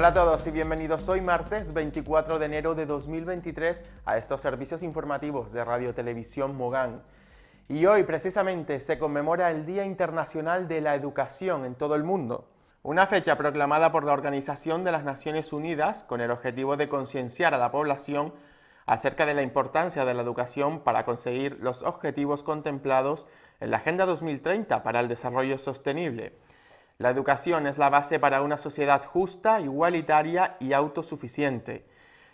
Hola a todos y bienvenidos hoy martes 24 de enero de 2023 a estos servicios informativos de Radio Televisión Mogán. Y hoy precisamente se conmemora el Día Internacional de la Educación en todo el mundo, una fecha proclamada por la Organización de las Naciones Unidas con el objetivo de concienciar a la población acerca de la importancia de la educación para conseguir los objetivos contemplados en la Agenda 2030 para el Desarrollo Sostenible la educación es la base para una sociedad justa, igualitaria y autosuficiente.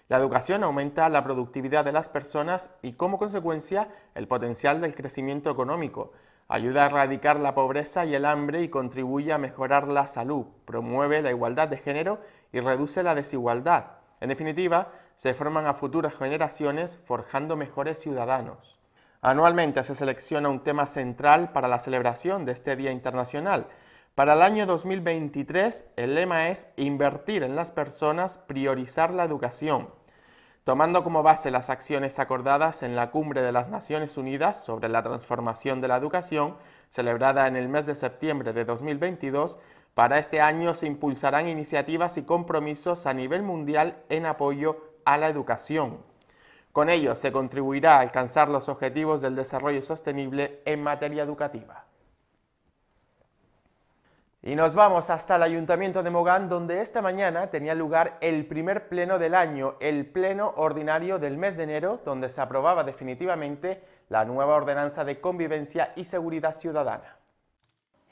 La educación aumenta la productividad de las personas y como consecuencia el potencial del crecimiento económico. Ayuda a erradicar la pobreza y el hambre y contribuye a mejorar la salud, promueve la igualdad de género y reduce la desigualdad. En definitiva, se forman a futuras generaciones forjando mejores ciudadanos. Anualmente se selecciona un tema central para la celebración de este Día Internacional, para el año 2023, el lema es invertir en las personas, priorizar la educación, tomando como base las acciones acordadas en la Cumbre de las Naciones Unidas sobre la transformación de la educación, celebrada en el mes de septiembre de 2022, para este año se impulsarán iniciativas y compromisos a nivel mundial en apoyo a la educación. Con ello se contribuirá a alcanzar los objetivos del desarrollo sostenible en materia educativa. Y nos vamos hasta el Ayuntamiento de Mogán, donde esta mañana tenía lugar el primer pleno del año, el pleno ordinario del mes de enero, donde se aprobaba definitivamente la nueva ordenanza de convivencia y seguridad ciudadana.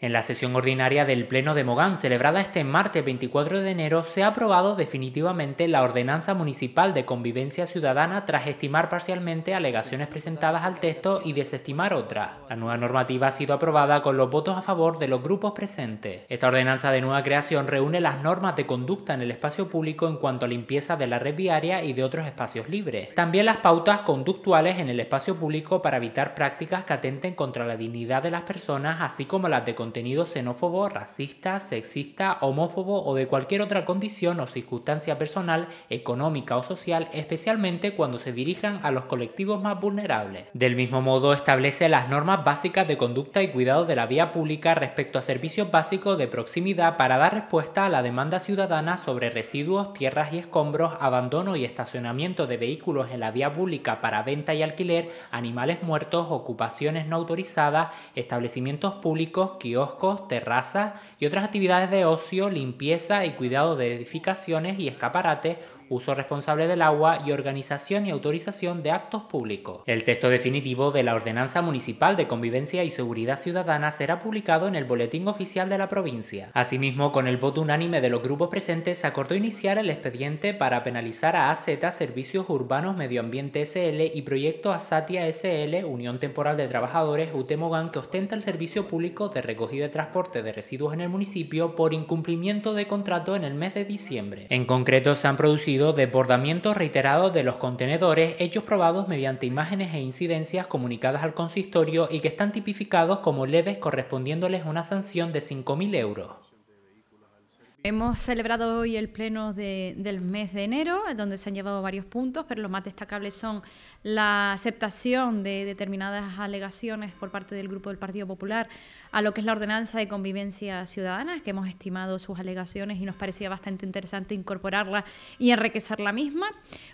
En la sesión ordinaria del Pleno de Mogán, celebrada este martes 24 de enero, se ha aprobado definitivamente la Ordenanza Municipal de Convivencia Ciudadana tras estimar parcialmente alegaciones presentadas al texto y desestimar otras. La nueva normativa ha sido aprobada con los votos a favor de los grupos presentes. Esta ordenanza de nueva creación reúne las normas de conducta en el espacio público en cuanto a limpieza de la red viaria y de otros espacios libres. También las pautas conductuales en el espacio público para evitar prácticas que atenten contra la dignidad de las personas, así como las de control contenido xenófobo, racista, sexista, homófobo o de cualquier otra condición o circunstancia personal, económica o social, especialmente cuando se dirijan a los colectivos más vulnerables. Del mismo modo, establece las normas básicas de conducta y cuidado de la vía pública respecto a servicios básicos de proximidad para dar respuesta a la demanda ciudadana sobre residuos, tierras y escombros, abandono y estacionamiento de vehículos en la vía pública para venta y alquiler, animales muertos, ocupaciones no autorizadas, establecimientos públicos, kioscos, terrazas y otras actividades de ocio, limpieza y cuidado de edificaciones y escaparates uso responsable del agua y organización y autorización de actos públicos. El texto definitivo de la Ordenanza Municipal de Convivencia y Seguridad Ciudadana será publicado en el Boletín Oficial de la provincia. Asimismo, con el voto unánime de los grupos presentes, se acordó iniciar el expediente para penalizar a AZ Servicios Urbanos Medio Ambiente SL y Proyecto Asatia SL, Unión Temporal de Trabajadores UTEMOGAN, que ostenta el servicio público de recogida y transporte de residuos en el municipio por incumplimiento de contrato en el mes de diciembre. En concreto, se han producido sido desbordamientos reiterados de los contenedores, hechos probados mediante imágenes e incidencias comunicadas al consistorio y que están tipificados como leves correspondiéndoles una sanción de 5.000 euros. Hemos celebrado hoy el pleno del mes de enero, donde se han llevado varios puntos, pero los más destacables son la aceptación de determinadas alegaciones por parte del Grupo del Partido Popular a lo que es la ordenanza de convivencia ciudadana, que hemos estimado sus alegaciones y nos parecía bastante interesante incorporarla y enriquecer la misma.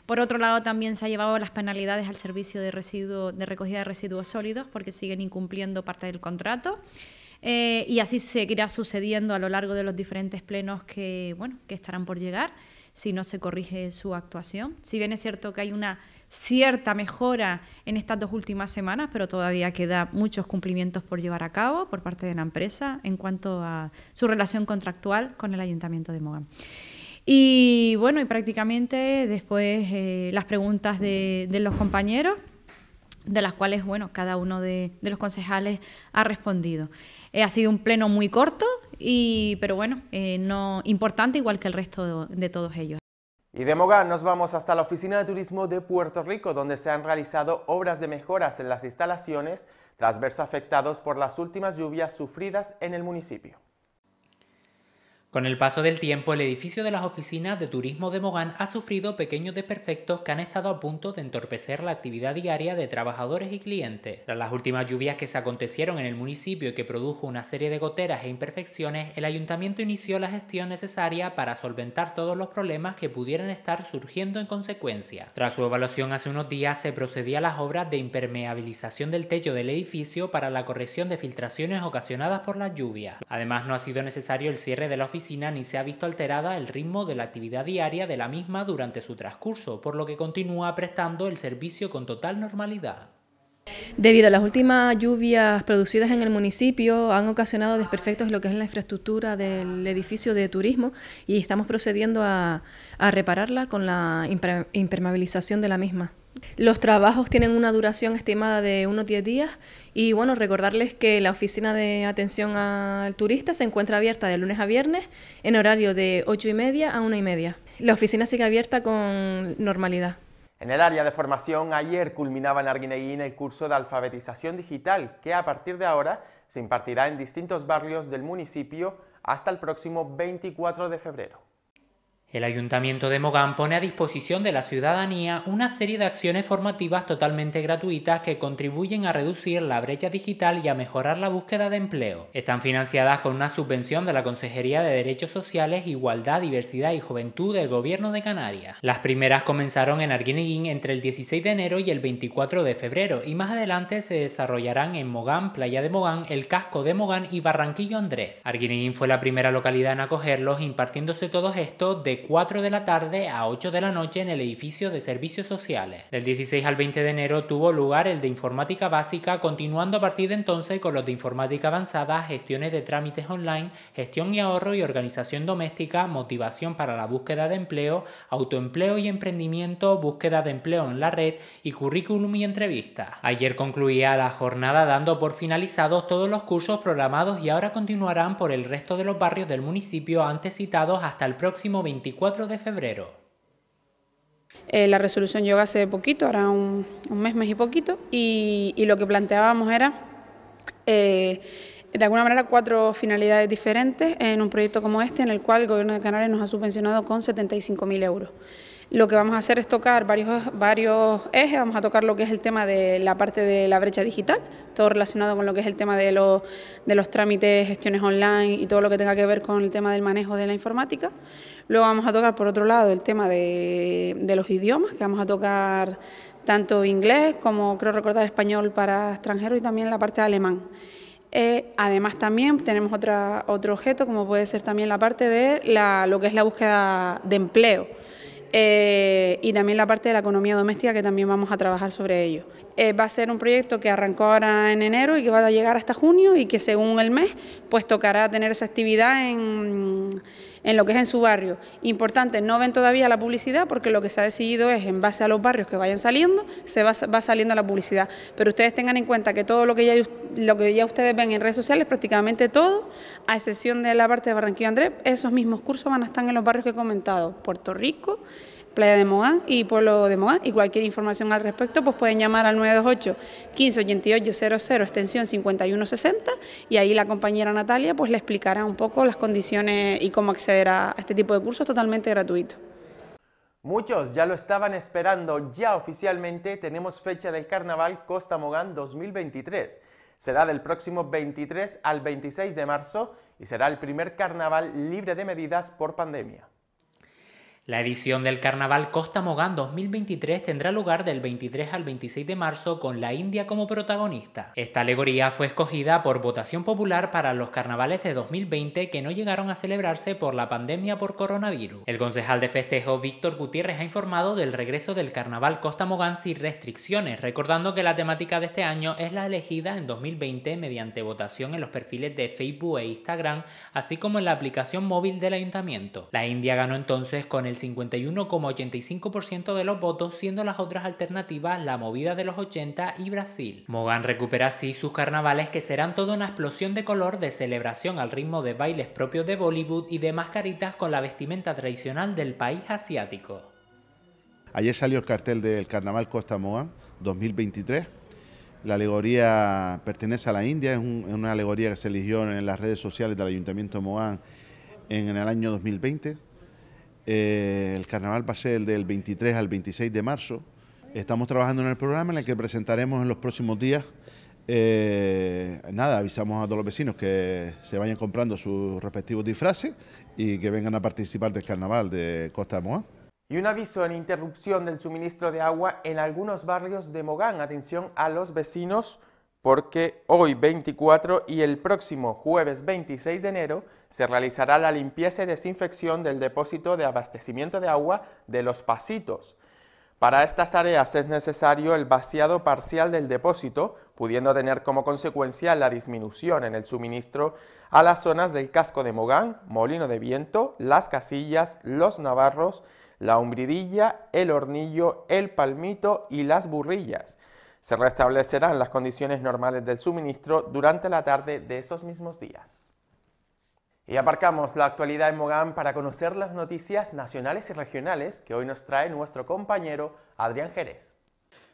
Por otro lado, también se han llevado las penalidades al servicio de, residuo, de recogida de residuos sólidos, porque siguen incumpliendo parte del contrato. Eh, y así seguirá sucediendo a lo largo de los diferentes plenos que, estarán por llegar si no se corrige su actuación. Si bien es cierto que hay una cierta mejora en estas dos últimas semanas, pero todavía queda muchos cumplimientos por llevar a cabo por parte de la empresa en cuanto a su relación contractual con el Ayuntamiento de Mogán. Y bueno, y prácticamente después eh, las preguntas de, los compañeros, de las cuales, bueno, cada uno de los concejales ha respondido. Eh, ha sido un pleno muy corto, y, pero bueno, eh, no, importante igual que el resto de, de todos ellos. Y de Mogán nos vamos hasta la Oficina de Turismo de Puerto Rico, donde se han realizado obras de mejoras en las instalaciones tras verse afectados por las últimas lluvias sufridas en el municipio. Con el paso del tiempo, el edificio de las oficinas de turismo de Mogán ha sufrido pequeños desperfectos que han estado a punto de entorpecer la actividad diaria de trabajadores y clientes. Tras las últimas lluvias que se acontecieron en el municipio y que produjo una serie de goteras e imperfecciones, el ayuntamiento inició la gestión necesaria para solventar todos los problemas que pudieran estar surgiendo en consecuencia. Tras su evaluación hace unos días, se procedía a las obras de impermeabilización del techo del edificio para la corrección de filtraciones ocasionadas por la lluvia. Además, no ha sido necesario el cierre de la oficina ni se ha visto alterada el ritmo de la actividad diaria de la misma durante su transcurso, por lo que continúa prestando el servicio con total normalidad. Debido a las últimas lluvias producidas en el municipio, han ocasionado desperfectos en lo que es la infraestructura del edificio de turismo y estamos procediendo a, a repararla con la impermeabilización de la misma. Los trabajos tienen una duración estimada de unos 10 días y bueno, recordarles que la oficina de atención al turista se encuentra abierta de lunes a viernes en horario de 8 y media a 1 y media. La oficina sigue abierta con normalidad. En el área de formación, ayer culminaba en Arguineguín el curso de alfabetización digital que a partir de ahora se impartirá en distintos barrios del municipio hasta el próximo 24 de febrero. El Ayuntamiento de Mogán pone a disposición de la ciudadanía una serie de acciones formativas totalmente gratuitas que contribuyen a reducir la brecha digital y a mejorar la búsqueda de empleo. Están financiadas con una subvención de la Consejería de Derechos Sociales, Igualdad, Diversidad y Juventud del Gobierno de Canarias. Las primeras comenzaron en Arguineguín entre el 16 de enero y el 24 de febrero y más adelante se desarrollarán en Mogán, Playa de Mogán, El Casco de Mogán y Barranquillo Andrés. Arguineguín fue la primera localidad en acogerlos impartiéndose todos estos de 4 de la tarde a 8 de la noche en el edificio de servicios sociales. Del 16 al 20 de enero tuvo lugar el de informática básica, continuando a partir de entonces con los de informática avanzada, gestiones de trámites online, gestión y ahorro y organización doméstica, motivación para la búsqueda de empleo, autoempleo y emprendimiento, búsqueda de empleo en la red y currículum y entrevista. Ayer concluía la jornada dando por finalizados todos los cursos programados y ahora continuarán por el resto de los barrios del municipio antes citados hasta el próximo 20 de febrero. Eh, la resolución llegó hace poquito, ahora un, mes, mes y poquito, y, lo que planteábamos era, eh, de alguna manera, cuatro finalidades diferentes en un proyecto como este, en el cual el Gobierno de Canarias nos ha subvencionado con 75.000 euros. Lo que vamos a hacer es tocar varios, varios ejes, vamos a tocar lo que es el tema de la parte de la brecha digital, todo relacionado con lo que es el tema de los, de los trámites, gestiones online y todo lo que tenga que ver con el tema del manejo de la informática. Luego vamos a tocar, por otro lado, el tema de, los idiomas, que vamos a tocar tanto inglés como, creo recordar, español para extranjeros y también la parte de alemán. Eh, además también tenemos otra, otro objeto como puede ser también la parte de lo que es la búsqueda de empleo. Eh, y también la parte de la economía doméstica que también vamos a trabajar sobre ello. Eh, va a ser un proyecto que arrancó ahora en enero y que va a llegar hasta junio y que según el mes pues tocará tener esa actividad en, en lo que es en su barrio. Importante, no ven todavía la publicidad porque lo que se ha decidido es en base a los barrios que vayan saliendo, se va, saliendo la publicidad. Pero ustedes tengan en cuenta que todo lo que, ya, lo que ya ustedes ven en redes sociales, prácticamente todo, a excepción de la parte de Barranquilla Andrés, esos mismos cursos van a estar en los barrios que he comentado, Puerto Rico, Playa de Mogán y Pueblo de Mogán. Y cualquier información al respecto, pues pueden llamar al 928 1588 00, extensión 5160, y ahí la compañera Natalia pues le explicará un poco las condiciones y cómo acceder a este tipo de cursos totalmente gratuito. Muchos ya lo estaban esperando, ya oficialmente tenemos fecha del Carnaval Costa Mogán 2023. Será del próximo 23 al 26 de marzo y será el primer carnaval libre de medidas por pandemia. La edición del Carnaval Costa Mogán 2023 tendrá lugar del 23 al 26 de marzo con la India como protagonista. Esta alegoría fue escogida por votación popular para los carnavales de 2020 que no llegaron a celebrarse por la pandemia por coronavirus. El concejal de festejo Víctor Gutiérrez ha informado del regreso del Carnaval Costa Mogán sin restricciones, recordando que la temática de este año es la elegida en 2020 mediante votación en los perfiles de Facebook e Instagram, así como en la aplicación móvil del ayuntamiento. La India ganó entonces con el 51,85% de los votos, siendo las otras alternativas la movida de los 80 y Brasil. Mogán recupera así sus carnavales que serán toda una explosión de color de celebración al ritmo de bailes propios de Bollywood y de mascaritas con la vestimenta tradicional del país asiático. Ayer salió el cartel del Carnaval Costa Mogán 2023. La alegoría pertenece a la India, es, una alegoría que se eligió en las redes sociales del Ayuntamiento de Mogán en el año 2020. Eh, el carnaval va a ser del 23 al 26 de marzo. Estamos trabajando en el programa en el que presentaremos en los próximos días. Eh, nada, avisamos a todos los vecinos que se vayan comprando sus respectivos disfraces y que vengan a participar del carnaval de Costa de Moa. Y un aviso en interrupción del suministro de agua en algunos barrios de Mogán. Atención a los vecinos porque hoy 24 y el próximo jueves 26 de enero se realizará la limpieza y desinfección del depósito de abastecimiento de agua de los pasitos. Para estas tareas es necesario el vaciado parcial del depósito, pudiendo tener como consecuencia la disminución en el suministro a las zonas del casco de Mogán, Molino de Viento, Las Casillas, Los Navarros, La Umbridilla, El Hornillo, El Palmito y Las Burrillas, se restablecerán las condiciones normales del suministro durante la tarde de esos mismos días. Y aparcamos la actualidad en Mogán para conocer las noticias nacionales y regionales que hoy nos trae nuestro compañero Adrián Jerez.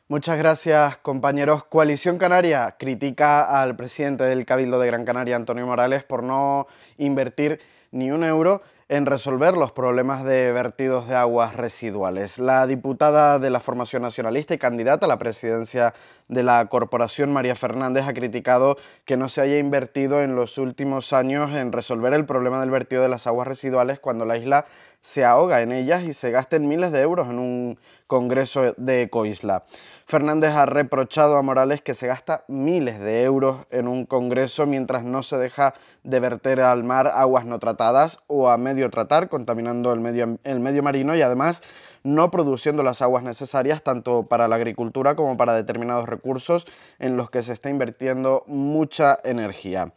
Muchas gracias, compañeros. Coalición Canaria critica al presidente del Cabildo de Gran Canaria, Antonio Morales, por no invertir ni un euro en resolver los problemas de vertidos de aguas residuales. La diputada de la formación nacionalista y candidata a la presidencia de la corporación, María Fernández, ha criticado que no se haya invertido en los últimos años en resolver el problema del vertido de las aguas residuales cuando la isla se ahoga en ellas y se gasten miles de euros en un congreso de Ecoisla. Fernández ha reprochado a Morales que se gasta miles de euros en un congreso mientras no se deja de verter al mar aguas no tratadas o a medio tratar, contaminando el medio, el medio marino y además no produciendo las aguas necesarias tanto para la agricultura como para determinados recursos en los que se está invirtiendo mucha energía.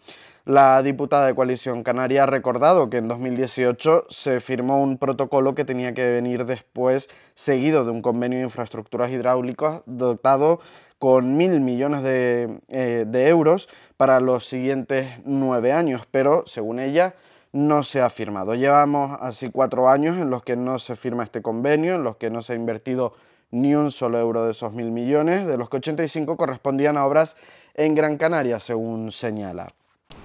La diputada de coalición canaria ha recordado que en 2018 se firmó un protocolo que tenía que venir después, seguido de un convenio de infraestructuras hidráulicas dotado con mil millones eh, de, euros para los siguientes nueve años, pero según ella no se ha firmado. Llevamos así cuatro años en los que no se firma este convenio, en los que no se ha invertido ni un solo euro de esos mil millones, de los que 85 correspondían a obras en Gran Canaria, según señala.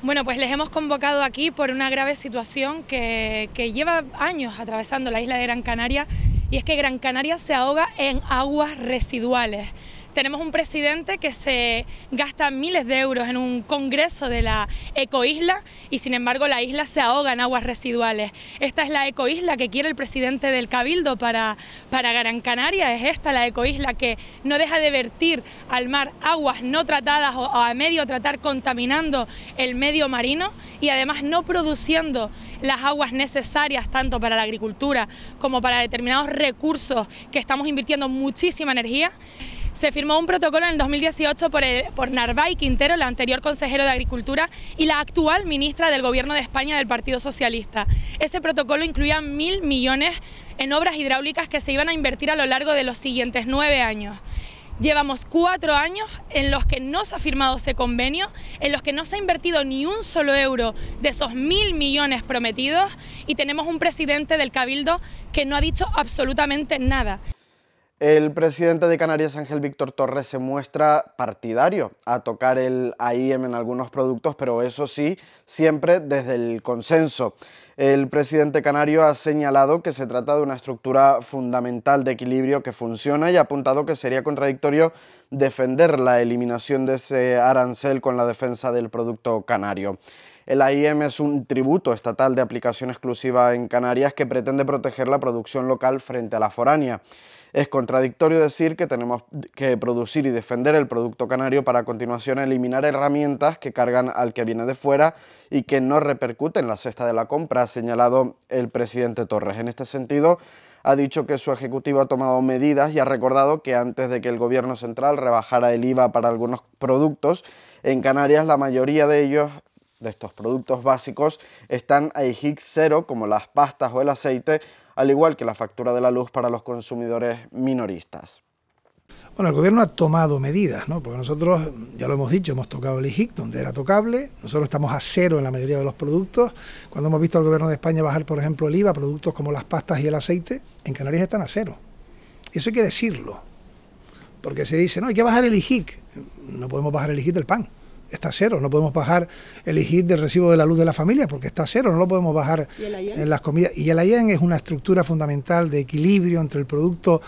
Bueno, pues les hemos convocado aquí por una grave situación que, lleva años atravesando la isla de Gran Canaria y es que Gran Canaria se ahoga en aguas residuales. Tenemos un presidente que se gasta miles de euros en un congreso de la ecoisla y sin embargo la isla se ahoga en aguas residuales. Esta es la ecoisla que quiere el presidente del Cabildo para, para Gran Canaria, es esta la ecoisla que no deja de vertir al mar aguas no tratadas o a medio tratar contaminando el medio marino y además no produciendo las aguas necesarias tanto para la agricultura como para determinados recursos que estamos invirtiendo muchísima energía se firmó un protocolo en el 2018 por, el, por Quintero, la anterior consejero de Agricultura y la actual ministra del Gobierno de España del Partido Socialista. Ese protocolo incluía mil millones en obras hidráulicas que se iban a invertir a lo largo de los siguientes nueve años. Llevamos cuatro años en los que no se ha firmado ese convenio, en los que no se ha invertido ni un solo euro de esos mil millones prometidos y tenemos un presidente del Cabildo que no ha dicho absolutamente nada. El presidente de Canarias, Ángel Víctor Torres, se muestra partidario a tocar el AIM en algunos productos, pero eso sí, siempre desde el consenso. El presidente canario ha señalado que se trata de una estructura fundamental de equilibrio que funciona y ha apuntado que sería contradictorio defender la eliminación de ese arancel con la defensa del producto canario. El AIM es un tributo estatal de aplicación exclusiva en Canarias que pretende proteger la producción local frente a la foránea. Es contradictorio decir que tenemos que producir y defender el producto canario para a continuación eliminar herramientas que cargan al que viene de fuera y que no repercuten en la cesta de la compra, ha señalado el presidente Torres. En este sentido, ha dicho que su ejecutivo ha tomado medidas y ha recordado que antes de que el gobierno central rebajara el IVA para algunos productos, en Canarias la mayoría de ellos de estos productos básicos están a IGIC cero, como las pastas o el aceite, al igual que la factura de la luz para los consumidores minoristas. Bueno, el gobierno ha tomado medidas, ¿no? Porque nosotros, ya lo hemos dicho, hemos tocado el IGIC, donde era tocable, nosotros estamos a cero en la mayoría de los productos. Cuando hemos visto al gobierno de España bajar, por ejemplo, el IVA, productos como las pastas y el aceite, en Canarias están a cero. Y eso hay que decirlo, porque se dice, no, hay que bajar el IGIC. No podemos bajar el IGIC del pan está cero. No podemos bajar el IGIT del recibo de la luz de la familia porque está cero, no lo podemos bajar en las comidas. Y el IEN es una estructura fundamental de equilibrio entre el producto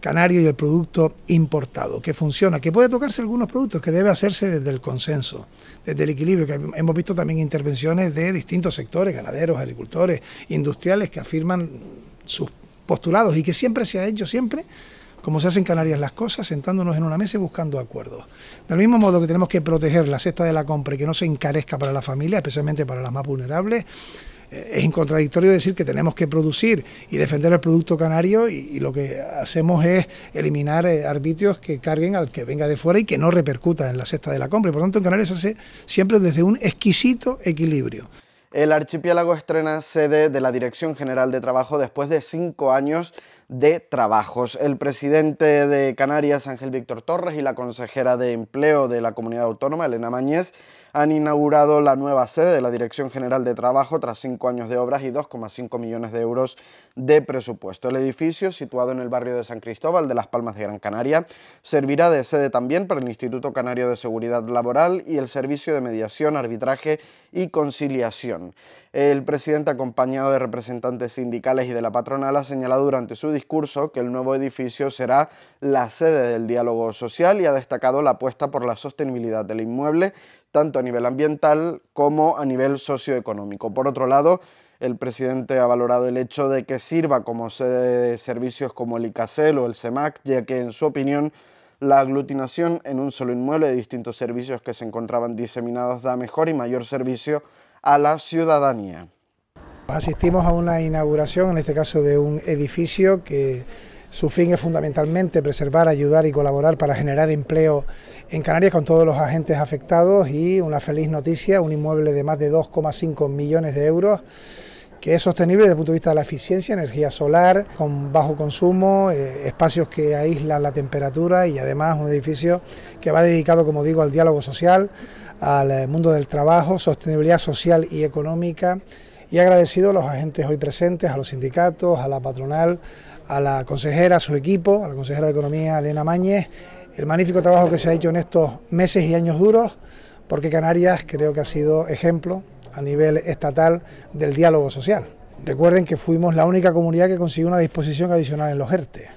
canario y el producto importado, que funciona, que puede tocarse algunos productos, que debe hacerse desde el consenso, desde el equilibrio, que hemos visto también intervenciones de distintos sectores, ganaderos, agricultores, industriales, que afirman sus postulados y que siempre se ha hecho, siempre como se hacen en Canarias las cosas, sentándonos en una mesa y buscando acuerdos. Del mismo modo que tenemos que proteger la cesta de la compra y que no se encarezca para la familia, especialmente para las más vulnerables, eh, es incontradictorio decir que tenemos que producir y defender el producto canario y, lo que hacemos es eliminar eh, arbitrios que carguen al que venga de fuera y que no repercuta en la cesta de la compra. por tanto en Canarias se hace siempre desde un exquisito equilibrio. El archipiélago estrena sede de la Dirección General de Trabajo después de cinco años de trabajos. El presidente de Canarias, Ángel Víctor Torres, y la consejera de Empleo de la Comunidad Autónoma, Elena Mañez, han inaugurado la nueva sede de la Dirección General de Trabajo tras cinco años de obras y 2,5 millones de euros de presupuesto. El edificio, situado en el barrio de San Cristóbal de Las Palmas de Gran Canaria, servirá de sede también para el Instituto Canario de Seguridad Laboral y el Servicio de Mediación, Arbitraje y Conciliación. El presidente, acompañado de representantes sindicales y de la patronal, ha señalado durante su discurso que el nuevo edificio será la sede del diálogo social y ha destacado la apuesta por la sostenibilidad del inmueble tanto a nivel ambiental como a nivel socioeconómico. Por otro lado, el presidente ha valorado el hecho de que sirva como sede de servicios como el ICACEL o el CEMAC, ya que en su opinión la aglutinación en un solo inmueble de distintos servicios que se encontraban diseminados da mejor y mayor servicio a la ciudadanía. Asistimos a una inauguración, en este caso de un edificio que su fin es fundamentalmente preservar, ayudar y colaborar para generar empleo en Canarias con todos los agentes afectados y una feliz noticia, un inmueble de más de 2,5 millones de euros que es sostenible desde el punto de vista de la eficiencia, energía solar, con bajo consumo, eh, espacios que aíslan la temperatura y además un edificio que va dedicado, como digo, al diálogo social, al eh, mundo del trabajo, sostenibilidad social y económica y agradecido a los agentes hoy presentes, a los sindicatos, a la patronal, a la consejera, a su equipo, a la consejera de Economía, Elena Mañez, el magnífico trabajo que se ha hecho en estos meses y años duros, porque Canarias creo que ha sido ejemplo a nivel estatal del diálogo social. Recuerden que fuimos la única comunidad que consiguió una disposición adicional en los ERTE,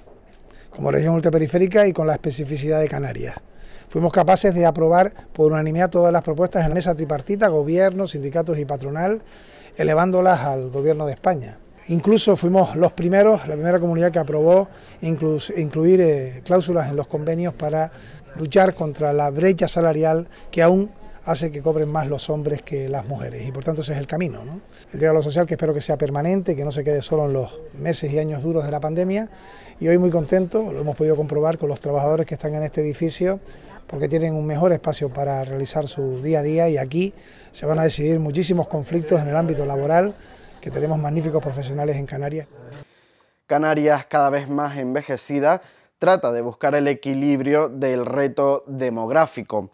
como región ultraperiférica y con la especificidad de Canarias. Fuimos capaces de aprobar por unanimidad todas las propuestas en la mesa tripartita, gobierno, sindicatos y patronal, elevándolas al gobierno de España. Incluso fuimos los primeros, la primera comunidad que aprobó incluir eh, cláusulas en los convenios para luchar contra la brecha salarial que aún hace que cobren más los hombres que las mujeres y por tanto ese es el camino. El diálogo social que espero que sea permanente, que no se quede solo en los meses y años duros de la pandemia y hoy muy contento, lo hemos podido comprobar con los trabajadores que están en este edificio porque tienen un mejor espacio para realizar su día a día y aquí se van a decidir muchísimos conflictos en el ámbito laboral que tenemos magníficos profesionales en Canarias. Canarias, cada vez más envejecida, trata de buscar el equilibrio del reto demográfico.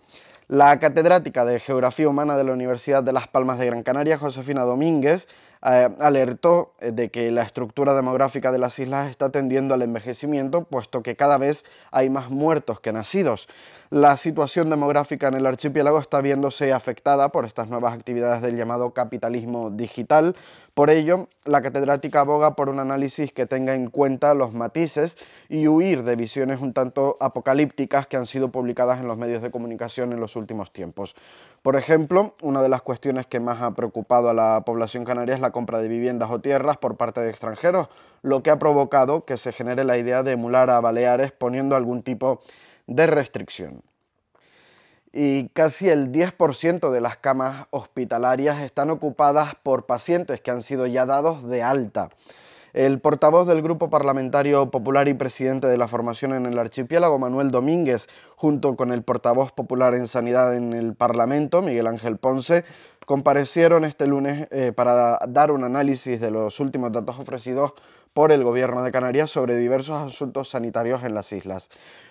La catedrática de Geografía Humana de la Universidad de Las Palmas de Gran Canaria, Josefina Domínguez, eh, alertó eh, de que la estructura demográfica de las islas está tendiendo al envejecimiento, puesto que cada vez hay más muertos que nacidos. La situación demográfica en el archipiélago está viéndose afectada por estas nuevas actividades del llamado capitalismo digital. Por ello, la catedrática aboga por un análisis que tenga en cuenta los matices y huir de visiones un tanto apocalípticas que han sido publicadas en los medios de comunicación en los últimos tiempos. Por ejemplo, una de las cuestiones que más ha preocupado a la población canaria es la compra de viviendas o tierras por parte de extranjeros, lo que ha provocado que se genere la idea de emular a Baleares poniendo algún tipo de de restricción. Y casi el 10% de las camas hospitalarias están ocupadas por pacientes que han sido ya dados de alta. El portavoz del Grupo Parlamentario Popular y presidente de la formación en el archipiélago, Manuel Domínguez, junto con el portavoz popular en sanidad en el Parlamento, Miguel Ángel Ponce, comparecieron este lunes eh, para dar un análisis de los últimos datos ofrecidos por el Gobierno de Canarias sobre diversos asuntos sanitarios en las islas.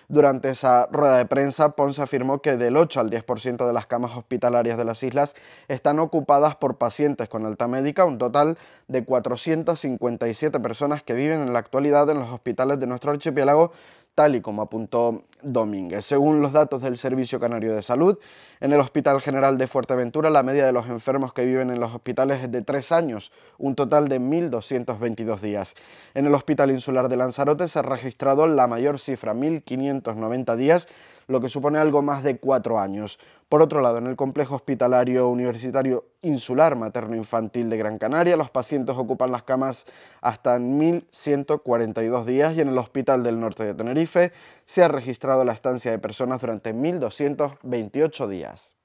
Durante esa rueda de prensa, Ponce afirmó que del 8 al 10% de las camas hospitalarias de las islas están ocupadas por pacientes con alta médica, un total de 457 personas que viven en la actualidad en los hospitales de nuestro archipiélago tal y como apuntó Domínguez. Según los datos del Servicio Canario de Salud, en el Hospital General de Fuerteventura la media de los enfermos que viven en los hospitales es de tres años, un total de 1.222 días. En el Hospital Insular de Lanzarote se ha registrado la mayor cifra, 1.590 días, lo que supone algo más de cuatro años. Por otro lado, en el complejo hospitalario universitario insular materno-infantil de Gran Canaria, los pacientes ocupan las camas hasta 1.142 días y en el hospital del norte de Tenerife se ha registrado la estancia de personas durante 1.228 días.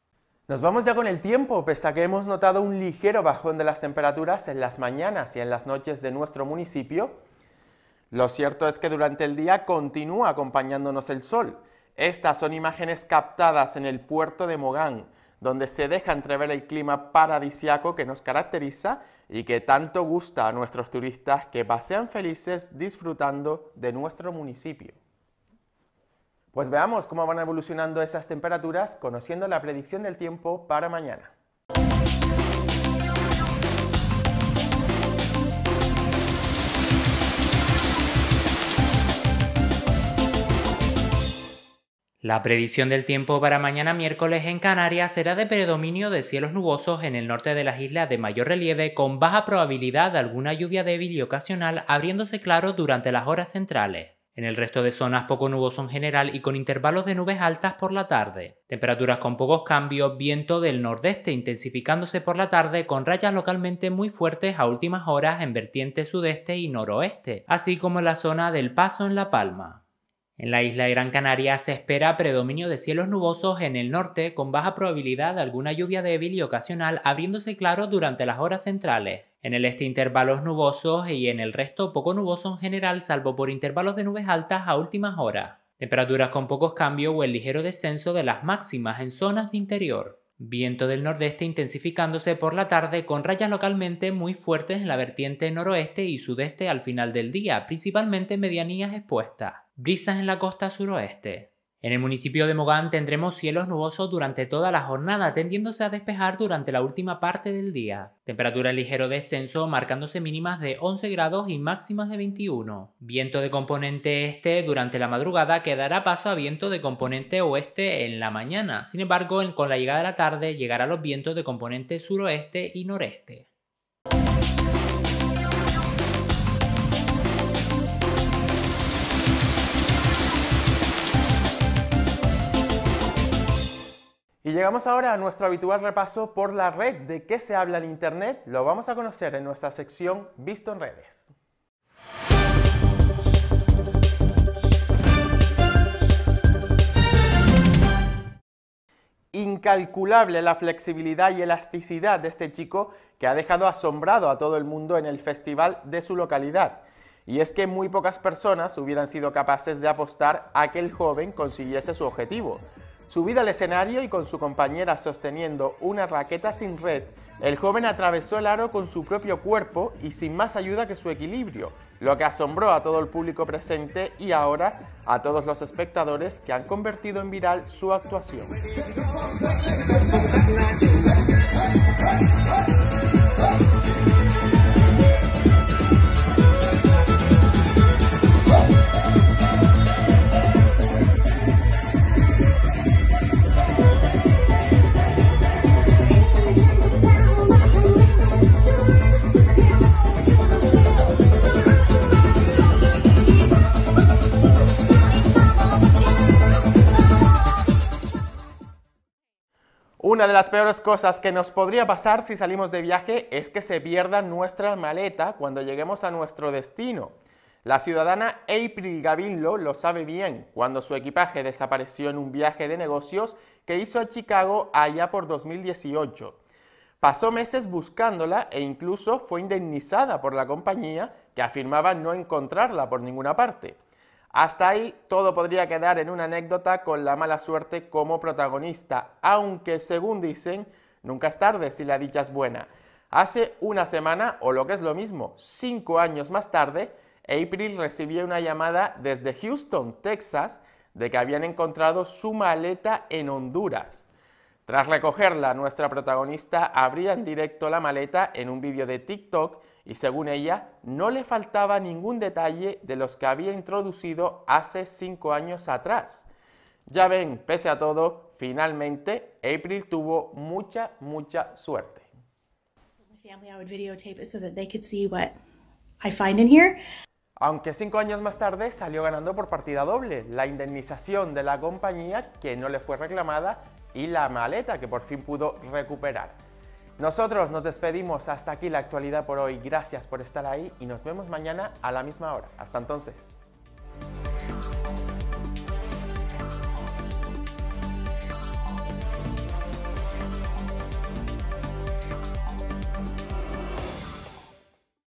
Nos vamos ya con el tiempo, pese a que hemos notado un ligero bajón de las temperaturas en las mañanas y en las noches de nuestro municipio, lo cierto es que durante el día continúa acompañándonos el sol. Estas son imágenes captadas en el puerto de Mogán, donde se deja entrever el clima paradisiaco que nos caracteriza y que tanto gusta a nuestros turistas que pasean felices disfrutando de nuestro municipio. Pues veamos cómo van evolucionando esas temperaturas conociendo la predicción del tiempo para mañana. La predicción del tiempo para mañana miércoles en Canarias será de predominio de cielos nubosos en el norte de las islas de mayor relieve con baja probabilidad de alguna lluvia débil y ocasional abriéndose claro durante las horas centrales. En el resto de zonas poco nuboso en general y con intervalos de nubes altas por la tarde. Temperaturas con pocos cambios, viento del nordeste intensificándose por la tarde con rayas localmente muy fuertes a últimas horas en vertientes sudeste y noroeste, así como en la zona del Paso en La Palma. En la isla de Gran Canaria se espera predominio de cielos nubosos en el norte con baja probabilidad de alguna lluvia débil y ocasional abriéndose claro durante las horas centrales. En el este intervalos nubosos y en el resto poco nuboso en general salvo por intervalos de nubes altas a últimas horas. Temperaturas con pocos cambios o el ligero descenso de las máximas en zonas de interior. Viento del nordeste intensificándose por la tarde con rayas localmente muy fuertes en la vertiente noroeste y sudeste al final del día, principalmente medianías expuestas. Brisas en la costa suroeste. En el municipio de Mogán tendremos cielos nubosos durante toda la jornada, tendiéndose a despejar durante la última parte del día. Temperatura ligero descenso, marcándose mínimas de 11 grados y máximas de 21. Viento de componente este durante la madrugada que dará paso a viento de componente oeste en la mañana. Sin embargo, con la llegada de la tarde llegará los vientos de componente suroeste y noreste. Y llegamos ahora a nuestro habitual repaso por la red de qué se habla en Internet. Lo vamos a conocer en nuestra sección Visto en redes. Incalculable la flexibilidad y elasticidad de este chico que ha dejado asombrado a todo el mundo en el festival de su localidad. Y es que muy pocas personas hubieran sido capaces de apostar a que el joven consiguiese su objetivo. Subida al escenario y con su compañera sosteniendo una raqueta sin red, el joven atravesó el aro con su propio cuerpo y sin más ayuda que su equilibrio, lo que asombró a todo el público presente y ahora a todos los espectadores que han convertido en viral su actuación. Una de las peores cosas que nos podría pasar si salimos de viaje es que se pierda nuestra maleta cuando lleguemos a nuestro destino. La ciudadana April Gavinlo lo sabe bien cuando su equipaje desapareció en un viaje de negocios que hizo a Chicago allá por 2018. Pasó meses buscándola e incluso fue indemnizada por la compañía que afirmaba no encontrarla por ninguna parte. Hasta ahí todo podría quedar en una anécdota con la mala suerte como protagonista, aunque según dicen, nunca es tarde si la dicha es buena. Hace una semana, o lo que es lo mismo, cinco años más tarde, April recibió una llamada desde Houston, Texas, de que habían encontrado su maleta en Honduras. Tras recogerla, nuestra protagonista abría en directo la maleta en un vídeo de TikTok y según ella no le faltaba ningún detalle de los que había introducido hace cinco años atrás. Ya ven, pese a todo, finalmente April tuvo mucha, mucha suerte. Aunque cinco años más tarde salió ganando por partida doble, la indemnización de la compañía que no le fue reclamada y la maleta que por fin pudo recuperar. Nosotros nos despedimos. Hasta aquí la actualidad por hoy. Gracias por estar ahí y nos vemos mañana a la misma hora. Hasta entonces.